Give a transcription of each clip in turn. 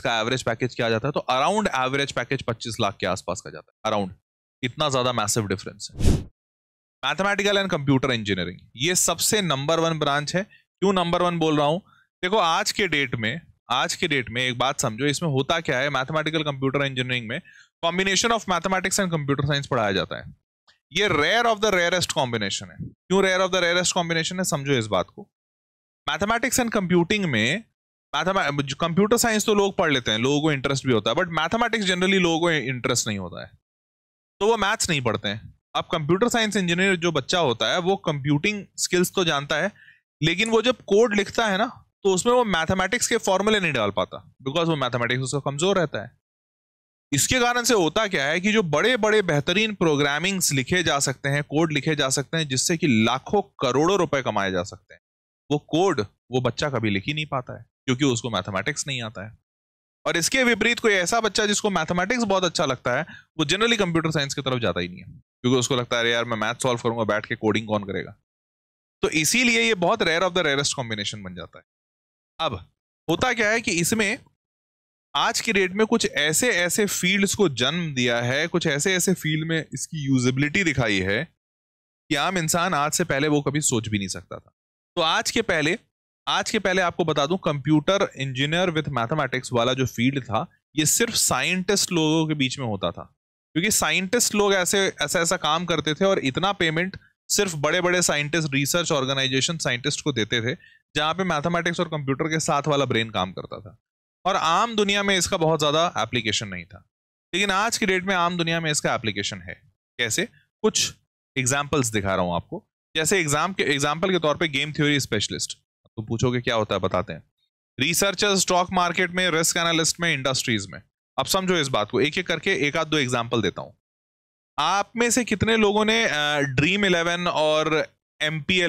इसका average package क्या जाता है तो अराउंड एवरेज पैकेज 25 लाख के आसपास का जाता है अराउंड इतना ज्यादा मैसिव डिफरेंस है मैथमेटिकल एंड कंप्यूटर इंजीनियरिंग ये सबसे नंबर वन ब्रांच है क्यों नंबर वन बोल रहा हूं देखो आज के डेट में आज के डेट में एक बात समझो इसमें होता क्या है मैथमेटिकल कंप्यूटर इंजीनियरिंग में combination of mathematics and computer science पढ़ाया जाता है ये rare of the rarest combination है क्यों rare of the rarest combination है समझो इस बात को मैथमेटिक्स एंड कंप्यूटिंग में मैथमेटिक्स कंप्यूटर साइंस तो लोग पढ़ लेते हैं लोगों को इंटरेस्ट भी होता है बट मैथमेटिक्स जनरली लोगों को इंटरेस्ट नहीं होता है तो वो मैथ्स नहीं पढ़ते हैं अब कंप्यूटर साइंस इंजीनियर जो बच्चा होता है वो कंप्यूटिंग स्किल्स तो जानता है लेकिन वो जब कोड लिखता है ना तो उसमें वो मैथमेटिक्स के फॉर्मूले नहीं डाल पाता बिकॉज वो मैथमेटिक्स उसका कमजोर रहता है इसके कारण से होता क्या है कि जो बड़े बड़े बेहतरीन प्रोग्रामिंग्स लिखे जा सकते हैं कोड लिखे जा सकते हैं जिससे कि लाखों करोड़ों रुपए कमाए जा सकते हैं वो कोड वो बच्चा कभी लिख ही नहीं पाता है क्योंकि उसको मैथमेटिक्स नहीं आता है और इसके विपरीत कोई ऐसा बच्चा जिसको मैथमेटिक्स बहुत अच्छा लगता है वो जनरली कंप्यूटर साइंस की तरफ जाता ही नहीं है क्योंकि उसको लगता है अरे यार मैं मैथ सॉल्व करूंगा बैठ के कोडिंग कौन करेगा तो इसीलिए ये बहुत rare of the rarest combination बन जाता है अब होता क्या है कि इसमें आज की डेट में कुछ ऐसे ऐसे फील्ड्स को जन्म दिया है कुछ ऐसे ऐसे फील्ड में इसकी यूजेबिलिटी दिखाई है कि आम इंसान आज से पहले वो कभी सोच भी नहीं सकता था तो आज के पहले आज के पहले आपको बता दूं कंप्यूटर इंजीनियर विथ मैथमेटिक्स वाला जो फील्ड था ये सिर्फ साइंटिस्ट लोगों के बीच में होता था क्योंकि साइंटिस्ट लोग ऐसे ऐसा ऐसा काम करते थे और इतना पेमेंट सिर्फ बड़े बड़े साइंटिस्ट रिसर्च ऑर्गेनाइजेशन साइंटिस्ट को देते थे जहां पे मैथमेटिक्स और कंप्यूटर के साथ वाला ब्रेन काम करता था और आम दुनिया में इसका बहुत ज़्यादा एप्लीकेशन नहीं था लेकिन आज की डेट में आम दुनिया में इसका एप्लीकेशन है कैसे कुछ एग्जाम्पल्स दिखा रहा हूँ आपको जैसे एग्जाम के एग्जाम्पल के तौर पर गेम थ्योरी स्पेशलिस्ट तुम तो पूछोगे क्या होता है बताते हैं रिसर्चर्स स्टॉक मार्केट में रिस्क एनालिस्ट में इंडस्ट्रीज में अब समझो इस बात को एक एक करके एक आध दो एग्जाम्पल देता हूं आप में से कितने लोगों ने ड्रीम इलेवन और एम पी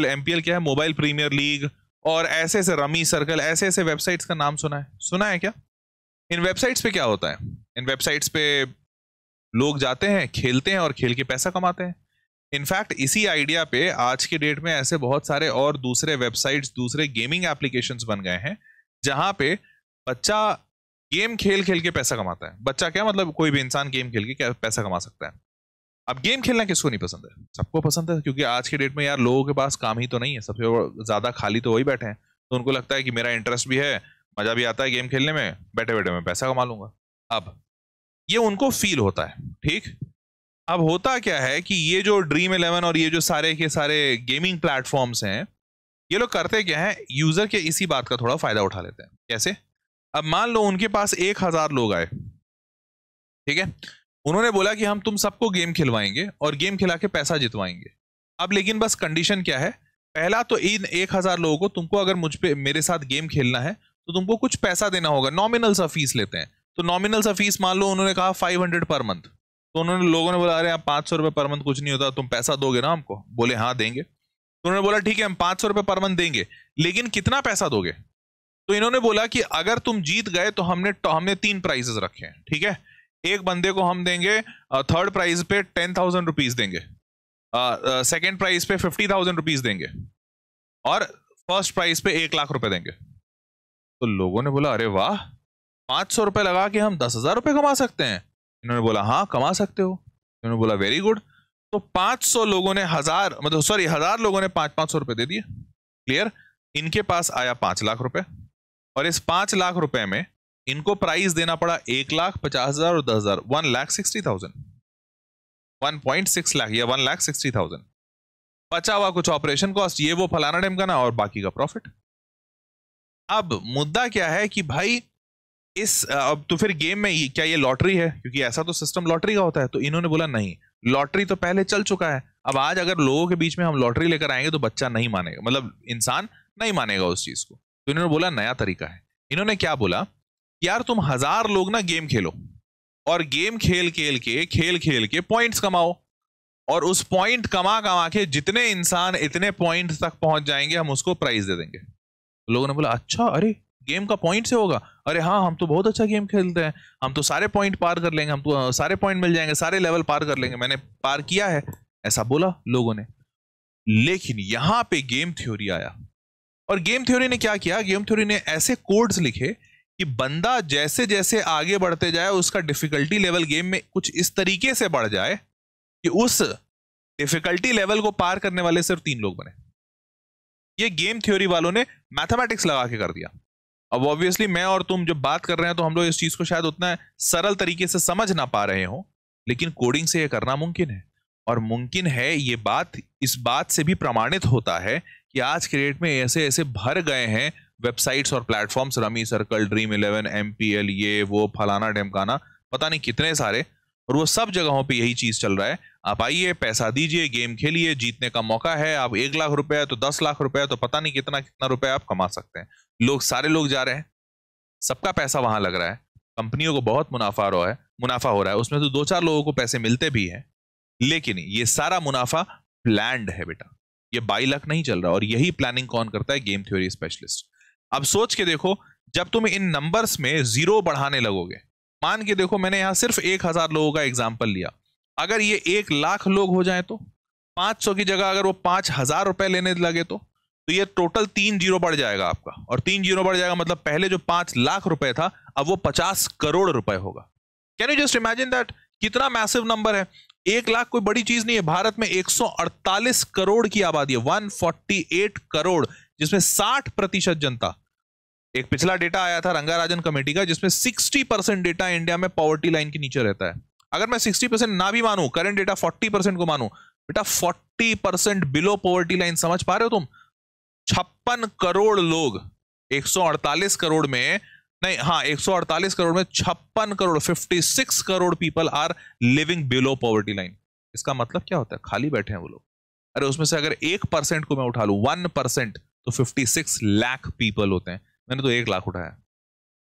क्या है मोबाइल प्रीमियर लीग और ऐसे ऐसे रमी सर्कल ऐसे ऐसे वेबसाइट्स का नाम सुना है सुना है क्या इन वेबसाइट्स पे क्या होता है इन वेबसाइट्स पे लोग जाते हैं खेलते हैं और खेल के पैसा कमाते हैं इनफैक्ट इसी आइडिया पे आज के डेट में ऐसे बहुत सारे और दूसरे वेबसाइट्स दूसरे गेमिंग एप्लीकेशन बन गए हैं जहां पे बच्चा गेम खेल खेल के पैसा कमाता है बच्चा क्या मतलब कोई भी इंसान गेम खेल के पैसा कमा सकता है अब गेम खेलना किसको नहीं पसंद है सबको पसंद है क्योंकि आज के डेट में यार लोगों के पास काम ही तो नहीं है सबसे ज़्यादा खाली तो वही बैठे हैं तो उनको लगता है कि मेरा इंटरेस्ट भी है मज़ा भी आता है गेम खेलने में बैठे बैठे मैं पैसा कमा लूंगा अब ये उनको फील होता है ठीक अब होता क्या है कि ये जो ड्रीम इलेवन और ये जो सारे के सारे गेमिंग प्लेटफॉर्म्स हैं ये लोग करते क्या है यूजर के इसी बात का थोड़ा फायदा उठा लेते हैं कैसे अब मान लो उनके पास एक हजार लोग आए ठीक है उन्होंने बोला कि हम तुम सबको गेम खिलवाएंगे और गेम खिला के पैसा जितवाएंगे अब लेकिन बस कंडीशन क्या है पहला तो इन एक हजार लोगों को तुमको अगर मुझ पे मेरे साथ गेम खेलना है तो तुमको कुछ पैसा देना होगा नॉमिनल सा फीस लेते हैं तो नॉमिनल सा फीस मान लो उन्होंने कहा फाइव हंड्रेड पर मंथ तो उन्होंने लोगों ने बोला अरे आप पाँच सौ रुपये पर मंथ कुछ नहीं होता तुम पैसा दोगे ना हमको बोले हाँ देंगे तो उन्होंने बोला ठीक है हम पाँच सौ रुपये पर मंथ देंगे लेकिन कितना पैसा दोगे तो इन्होंने बोला कि अगर तुम जीत गए तो हमने हमने तीन प्राइजेस रखे हैं ठीक है एक बंदे को हम देंगे थर्ड प्राइज पे टेन थाउजेंड रुपीज देंगे सेकेंड प्राइज पे फिफ्टी थाउजेंड रुपीज देंगे और फर्स्ट प्राइज पे एक लाख रुपए देंगे तो लोगों ने बोला अरे वाह पांच सौ रुपए लगा के हम दस हजार रुपए कमा सकते हैं इन्होंने बोला हाँ कमा सकते हो इन्होंने बोला वेरी गुड तो 500 लोगों ने हजार मतलब सॉरी हजार लोगों ने पांच पांच सौ रुपए दे दिए क्लियर इनके पास आया पांच लाख रुपए और इस पांच लाख रुपए में इनको प्राइस देना पड़ा एक लाख पचास हजार और दस हजार one lakh sixty thousand one point six lakh या वन लाख सिक्सटी थाउजेंड बचा हुआ कुछ ऑपरेशन कॉस्ट ये वो फलाना डेम का ना और बाकी का प्रॉफिट अब मुद्दा क्या है कि भाई इस अब तो फिर गेम में क्या ये लॉटरी है क्योंकि ऐसा तो सिस्टम लॉटरी का होता है तो इन्होंने बोला नहीं लॉटरी तो पहले चल चुका है अब आज अगर लोगों के बीच में हम लॉटरी लेकर आएंगे तो बच्चा नहीं मानेगा मतलब इंसान नहीं मानेगा उस चीज को तो इन्होंने बोला नया तरीका है इन्होंने क्या बोला यार तुम हजार लोग ना गेम खेलो और गेम खेल खेल के खेल खेल के पॉइंट्स कमाओ और उस पॉइंट कमा कमा के जितने इंसान इतने पॉइंट तक पहुंच जाएंगे हम उसको प्राइज दे देंगे तो लोगों ने बोला अच्छा अरे गेम का पॉइंट से होगा अरे हाँ हम तो बहुत अच्छा गेम खेलते हैं हम तो सारे पॉइंट पार कर लेंगे हम तो सारे पॉइंट मिल जाएंगे सारे लेवल पार कर लेंगे मैंने पार किया है ऐसा बोला लोगों ने लेकिन यहां पे गेम थ्योरी आया और गेम थ्योरी ने क्या किया गेम थ्योरी ने ऐसे कोड्स लिखे कि बंदा जैसे जैसे आगे बढ़ते जाए उसका डिफिकल्टी लेवल गेम में कुछ इस तरीके से बढ़ जाए कि उस डिफिकल्टी लेवल को पार करने वाले सिर्फ तीन लोग बने ये गेम थ्योरी वालों ने मैथमेटिक्स लगा के कर दिया अब ऑब्वियसली मैं और तुम जब बात कर रहे हैं तो हम लोग इस चीज को शायद उतना सरल तरीके से समझ ना पा रहे हो लेकिन कोडिंग से यह करना मुमकिन है और मुमकिन है ये बात इस बात से भी प्रमाणित होता है कि आज के डेट में ऐसे ऐसे भर गए हैं वेबसाइट्स और platforms Rummy Circle Dream Eleven M ये वो फलाना ढमकाना पता नहीं कितने सारे और वो सब जगहों पे यही चीज चल रहा है आप आइए पैसा दीजिए गेम खेलिए जीतने का मौका है आप एक लाख रुपया तो दस लाख रुपया तो पता नहीं कितना कितना रुपया आप कमा सकते हैं लोग सारे लोग जा रहे हैं सबका पैसा वहां लग रहा है कंपनियों को बहुत मुनाफा हो रहा है मुनाफा हो रहा है उसमें तो दो चार लोगों को पैसे मिलते भी हैं लेकिन ये सारा मुनाफा प्लैंड है बेटा ये बाई लक नहीं चल रहा और यही प्लानिंग कौन करता है गेम थ्योरी स्पेशलिस्ट अब सोच के देखो जब तुम इन नंबर्स में जीरो बढ़ाने लगोगे मान के देखो मैंने यहां सिर्फ एक हजार लोगों का एग्जाम्पल लिया अगर ये एक लाख लोग हो जाए तो पांच सौ की जगह अगर वो पांच हजार रुपए लेने लगे तो तो ये टोटल तीन जीरो बढ़ जाएगा आपका और तीन जीरो बढ़ जाएगा मतलब पहले जो पांच लाख रुपए था अब वो पचास करोड़ रुपए होगा can you just imagine that कितना मैसिव नंबर है एक लाख कोई बड़ी चीज नहीं है भारत में 148 करोड़ की आबादी है 148 करोड़ जिसमें 60 प्रतिशत जनता एक पिछला डेटा आया था रंगाराजन कमेटी का जिसमें 60 परसेंट डेटा इंडिया में पॉवर्टी लाइन के नीचे रहता है अगर मैं 60 परसेंट ना भी मानू करंट डेटा 40 परसेंट को मानू बेटा 40 परसेंट बिलो पॉवर्टी लाइन समझ पा रहे हो तुम छप्पन करोड़ लोग 148 करोड़ में नहीं हाँ 148 करोड़ में छप्पन crore 56 crore people are living below poverty line इसका मतलब क्या होता है खाली बैठे हैं वो लोग अरे उसमें से अगर एक परसेंट को मैं उठा लू वन परसेंट तो फिफ्टी सिक्स लाख पीपल होते हैं मैंने तो एक लाख उठाया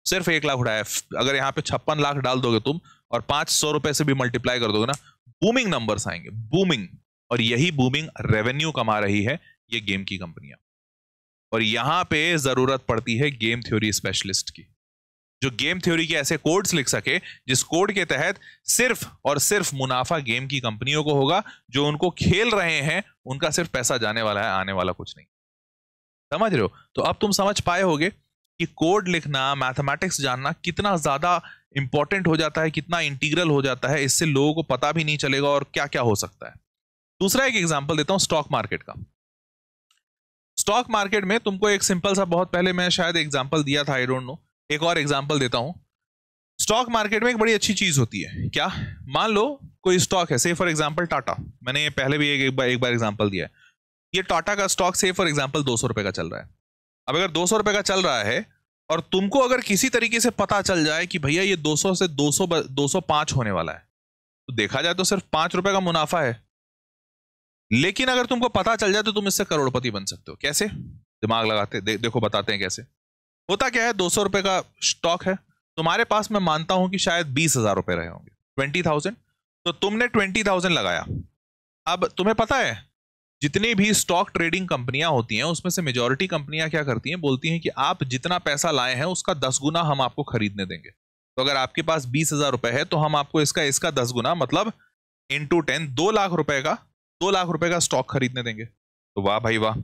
सिर्फ एक लाख उठाया अगर यहाँ पे छप्पन लाख डाल दोगे तुम और पांच सौ रुपए से भी मल्टीप्लाई कर दोगे ना बूमिंग नंबर्स आएंगे बूमिंग और यही बूमिंग रेवेन्यू कमा रही है ये गेम की कंपनियां और यहां पे जरूरत पड़ती है गेम थ्योरी स्पेशलिस्ट की जो गेम थ्योरी के ऐसे कोड्स लिख सके जिस कोड के तहत सिर्फ और सिर्फ मुनाफा गेम की कंपनियों को होगा जो उनको खेल रहे हैं उनका सिर्फ पैसा जाने वाला है आने वाला कुछ नहीं समझ रहे हो तो अब तुम समझ पाए होगे कि कोड लिखना मैथमेटिक्स जानना कितना ज्यादा इंपॉर्टेंट हो जाता है कितना इंटीग्रल हो जाता है इससे लोगों को पता भी नहीं चलेगा और क्या क्या हो सकता है दूसरा एक एग्जाम्पल देता हूँ स्टॉक मार्केट का स्टॉक मार्केट में तुमको एक सिंपल सा बहुत पहले मैं शायद एग्जाम्पल दिया था आई डोंट नो एक और एग्जाम्पल देता हूँ स्टॉक मार्केट में एक बड़ी अच्छी चीज होती है क्या मान लो कोई स्टॉक है से फॉर एग्जाम्पल टाटा मैंने पहले भी एक, एक बार एक बार एग्जाम्पल दिया है ये टाटा का स्टॉक से फॉर एग्जाम्पल दो सौ रुपए का चल रहा है अब अगर दो सौ रुपए का चल रहा है और तुमको अगर किसी तरीके से पता चल जाए कि भैया ये 200 से 200 205 होने वाला है तो देखा जाए तो सिर्फ पांच रुपए का मुनाफा है लेकिन अगर तुमको पता चल जाए तो तुम इससे करोड़पति बन सकते हो कैसे दिमाग लगाते दे, देखो बताते हैं कैसे होता क्या है दो सौ रुपए का स्टॉक है तुम्हारे पास मैं मानता हूं कि शायद बीस हजार रुपए रहे होंगे ट्वेंटी थाउजेंड तो तुमने ट्वेंटी थाउजेंड लगाया अब तुम्हें पता है जितनी भी स्टॉक ट्रेडिंग कंपनियां होती हैं उसमें से मेजोरिटी कंपनियां क्या करती हैं बोलती हैं कि आप जितना पैसा लाए हैं उसका दस गुना हम आपको खरीदने देंगे तो अगर आपके पास बीस हजार रुपए है तो हम आपको इसका इसका दस गुना मतलब इंटू टेन दो लाख रुपए का दो लाख रुपए का स्टॉक खरीदने देंगे तो वाह भाई वाह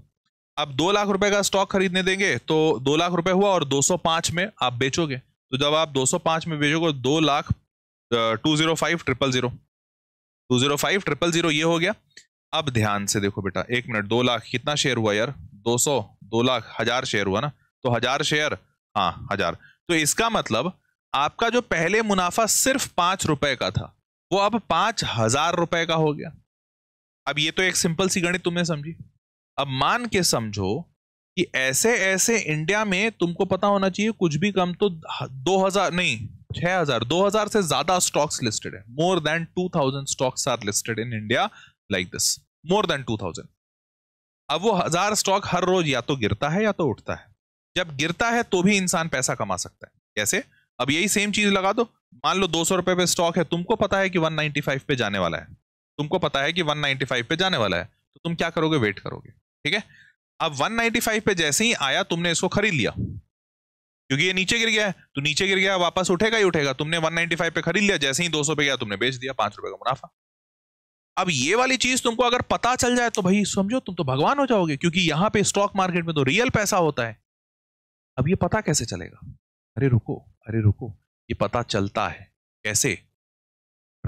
आप दो लाख रुपए का स्टॉक खरीदने देंगे तो दो लाख रुपए हुआ और 205 में आप बेचोगे तो जब आप 205 में बेचोगे दो lakh two zero five triple zero two zero five triple zero ये हो गया अब ध्यान से देखो बेटा एक मिनट दो लाख कितना शेयर हुआ यार दो सौ दो लाख हजार शेयर हुआ ना तो हजार शेयर हाँ हजार तो इसका मतलब आपका जो पहले मुनाफा सिर्फ पांच रुपए का था वो अब पांच हजार रुपए का हो गया अब ये तो एक सिंपल सी गणित तुमने समझी अब मान के समझो कि ऐसे ऐसे इंडिया में तुमको पता होना चाहिए कुछ भी कम तो दो हजार नहीं छह हजार दो हजार से ज्यादा स्टॉक्स लिस्टेड है more than two thousand stocks are listed in India like this more than two thousand अब वो हजार स्टॉक हर रोज या तो गिरता है या तो उठता है जब गिरता है तो भी इंसान पैसा कमा सकता है कैसे अब यही सेम चीज लगा दो मान लो दो सौ रुपए पे स्टॉक है तुमको पता है कि 195 पे जाने वाला है तुमको पता है कि 195 पे जाने वाला है तो तुम क्या करोगे वेट करोगे ठीक है अब 195 पे जैसे ही आया तुमने इसको खरीद लिया क्योंकि ये नीचे गिर गया है तो नीचे गिर गया वापस उठेगा ही उठेगा तुमने 195 पे खरीद लिया जैसे ही 200 पे गया तुमने बेच दिया पांच रुपए का मुनाफा अब ये वाली चीज तुमको अगर पता चल जाए तो भाई समझो तुम तो भगवान हो जाओगे क्योंकि यहां पे स्टॉक मार्केट में तो रियल पैसा होता है अब ये पता कैसे चलेगा अरे रुको अरे रुको ये पता चलता है कैसे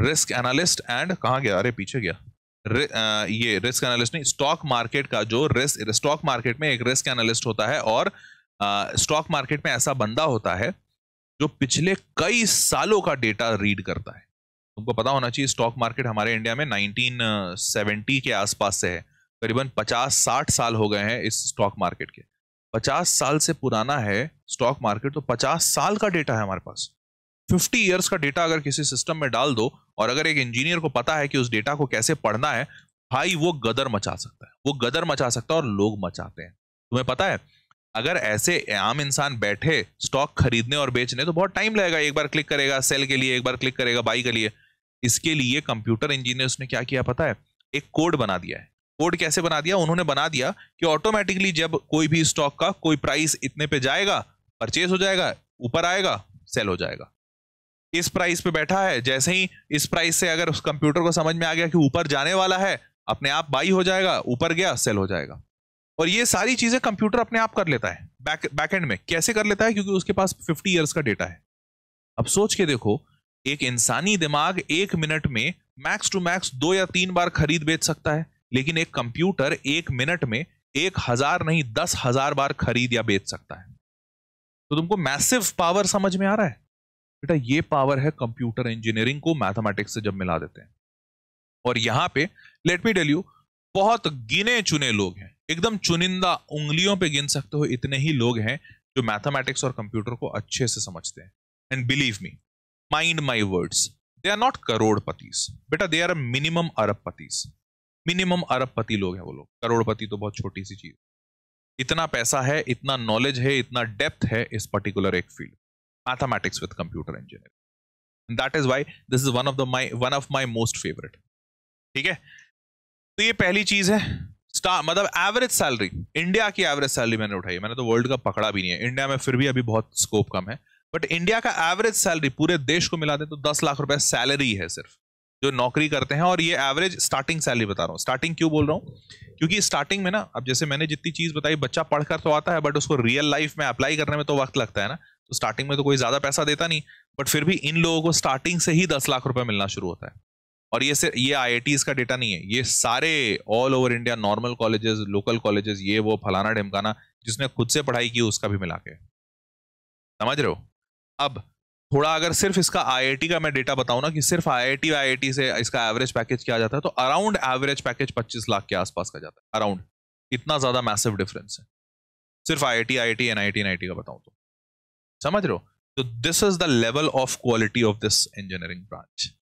रिस्क एनालिस्ट एंड कहा गया अरे पीछे गया रि, आ, ये रिस्क एनालिस्ट नहीं स्टॉक मार्केट का जो रिस्क स्टॉक मार्केट में एक रिस्क एनालिस्ट होता है और स्टॉक मार्केट में ऐसा बंदा होता है जो पिछले कई सालों का डेटा रीड करता है तुमको पता होना चाहिए स्टॉक मार्केट हमारे इंडिया में 1970 के आसपास से है करीबन 50-60 साल हो गए हैं इस स्टॉक मार्केट के 50 साल से पुराना है स्टॉक मार्केट तो 50 साल का डेटा है हमारे पास फिफ्टी ईयर्स का डेटा अगर किसी सिस्टम में डाल दो और अगर एक इंजीनियर को पता है कि उस डेटा को कैसे पढ़ना है भाई वो गदर मचा सकता है वो गदर मचा सकता है और लोग मचाते हैं तुम्हें पता है अगर ऐसे आम इंसान बैठे स्टॉक खरीदने और बेचने तो बहुत टाइम लगेगा एक बार क्लिक करेगा सेल के लिए एक बार क्लिक करेगा बाई के लिए इसके लिए कंप्यूटर इंजीनियर्स ने क्या किया पता है एक कोड बना दिया है कोड कैसे बना दिया उन्होंने बना दिया कि ऑटोमेटिकली जब कोई भी स्टॉक का कोई प्राइस इतने पे जाएगा परचेज हो जाएगा ऊपर आएगा सेल हो जाएगा इस प्राइस पे बैठा है जैसे ही इस प्राइस से अगर उस कंप्यूटर को समझ में आ गया कि ऊपर जाने वाला है अपने आप बाई हो जाएगा ऊपर गया सेल हो जाएगा और ये सारी चीजें कंप्यूटर अपने आप कर लेता है बैक बैकएंड में कैसे कर लेता है क्योंकि उसके पास 50 इयर्स का डेटा है अब सोच के देखो एक इंसानी दिमाग एक मिनट में मैक्स टू मैक्स दो या तीन बार खरीद बेच सकता है लेकिन एक कंप्यूटर एक मिनट में एक हजार नहीं दस हजार बार खरीद या बेच सकता है तो तुमको मैसिव पावर समझ में आ रहा है बेटा ये पावर है कंप्यूटर इंजीनियरिंग को मैथमेटिक्स से जब मिला देते हैं और यहां पे लेट मी टेल यू बहुत गिने चुने लोग हैं एकदम चुनिंदा उंगलियों पे गिन सकते हो इतने ही लोग हैं जो मैथमेटिक्स और कंप्यूटर को अच्छे से समझते हैं and believe me mind my words they are not करोड़पतिस बेटा दे आर मिनिमम अरबपतिस मिनिमम पति लोग हैं वो लोग करोड़पति तो बहुत छोटी सी चीज इतना पैसा है इतना नॉलेज है इतना डेप्थ है इस पर्टिकुलर एक field mathematics with computer engineering and that is why this is one of the my one of my most favorite ठीक है to ye pehli cheez hai star मतलब एवरेज सैलरी इंडिया की average salary मैंने उठाई मैंने तो world का पकड़ा भी नहीं है इंडिया में फिर भी अभी बहुत स्कोप कम है बट इंडिया का एवरेज सैलरी पूरे देश को मिला दे तो दस लाख रुपए सैलरी है सिर्फ जो नौकरी करते हैं और ये एवरेज स्टार्टिंग सैलरी बता रहा हूँ स्टार्टिंग क्यों बोल रहा हूँ क्योंकि स्टार्टिंग में ना अब जैसे मैंने जितनी चीज बताई बच्चा पढ़कर तो आता है बट उसको रियल लाइफ में अप्लाई करने में तो वक्त लगता है ना तो स्टार्टिंग में तो कोई ज़्यादा पैसा देता नहीं बट फिर भी इन लोगों को स्टार्टिंग से ही दस लाख रुपए मिलना शुरू होता है और ये सिर्फ ये आई का डेटा नहीं है ये सारे all over India normal colleges local colleges ये वो फलाना ढिमकाना जिसने खुद से पढ़ाई की उसका भी मिला के समझ रहे हो अब थोड़ा अगर सिर्फ इसका आई का मैं डेटा बताऊं ना कि सिर्फ आई टी से इसका एवरेज पैकेज किया जाता है तो अराउंड एवरेज पैकेज पच्चीस लाख के आसपास का जाता है अराउंड इतना ज्यादा मैसिव डिफरेंस है सिर्फ I T N I T का बताऊं तो समझ रहे हो तो this is the level of quality of this engineering branch